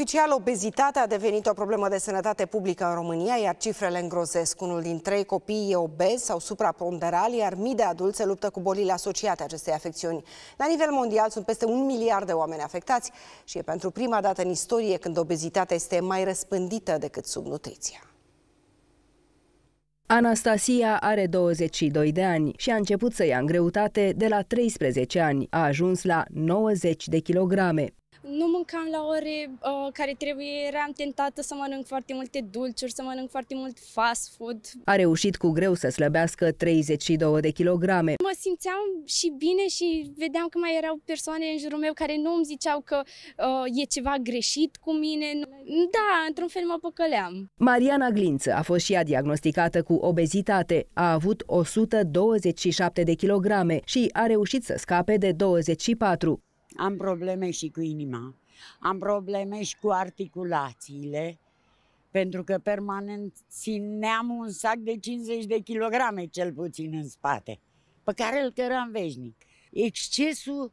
Oficial, obezitatea a devenit o problemă de sănătate publică în România, iar cifrele îngrozesc. Unul din trei copii e obez sau supraponderal, iar mii de adulți luptă cu bolile asociate acestei afecțiuni. La nivel mondial sunt peste un miliard de oameni afectați și e pentru prima dată în istorie când obezitatea este mai răspândită decât subnutriția. Anastasia are 22 de ani și a început să ia în greutate de la 13 ani. A ajuns la 90 de kilograme nu mâncam la ore uh, care trebuie, eram tentată să mănânc foarte multe dulciuri, să mănânc foarte mult fast food. A reușit cu greu să slăbească 32 de kilograme. Mă simțeam și bine și vedeam că mai erau persoane în jurul meu care nu îmi ziceau că uh, e ceva greșit cu mine. Da, într-un fel mă păcăleam. Mariana Glință a fost și ea diagnosticată cu obezitate. A avut 127 de kilograme și a reușit să scape de 24. Am probleme și cu inima, am probleme și cu articulațiile, pentru că permanent țineam un sac de 50 de kilograme cel puțin în spate, pe care îl căram veșnic. Excesul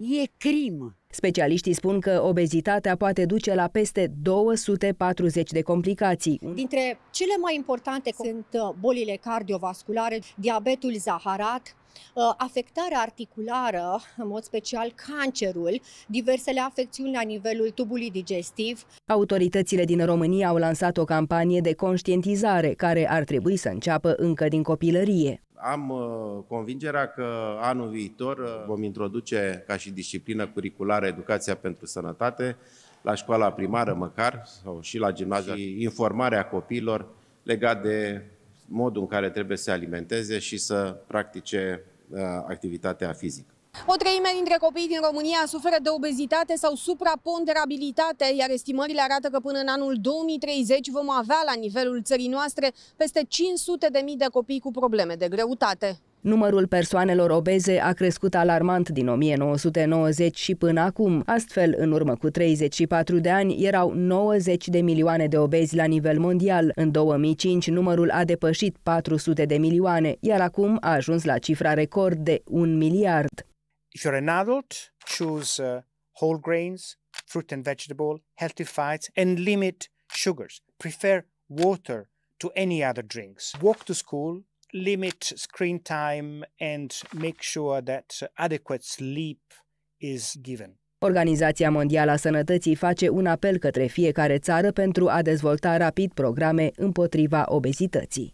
e crimă. Specialiștii spun că obezitatea poate duce la peste 240 de complicații. Dintre cele mai importante sunt uh, bolile cardiovasculare, diabetul zaharat, uh, afectarea articulară, în mod special cancerul, diversele afecțiuni la nivelul tubului digestiv. Autoritățile din România au lansat o campanie de conștientizare care ar trebui să înceapă încă din copilărie. Am uh, convingerea că anul viitor uh, vom introduce ca și disciplină curriculară educația pentru sănătate la școala primară măcar sau și la gimnaziu exact. și informarea copiilor legat de modul în care trebuie să se alimenteze și să practice uh, activitatea fizică. O treime dintre copiii din România suferă de obezitate sau supraponderabilitate, iar estimările arată că până în anul 2030 vom avea la nivelul țării noastre peste 500 de mii de copii cu probleme de greutate. Numărul persoanelor obeze a crescut alarmant din 1990 și până acum. Astfel, în urmă cu 34 de ani, erau 90 de milioane de obezi la nivel mondial. În 2005, numărul a depășit 400 de milioane, iar acum a ajuns la cifra record de 1 miliard. If you're an adult, choose uh, whole grains, fruit and vegetable, healthy fats, and limit sugars. Prefer water to any other drinks. Walk to school, limit screen time, and make sure that adequate sleep is given. Organizația Mondială a Sănătății face un apel către fiecare țară pentru a dezvolta rapid programe împotriva obezității.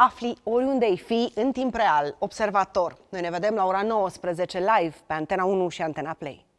afli oriunde ai fi în timp real, observator. Noi ne vedem la ora 19 live pe Antena 1 și Antena Play.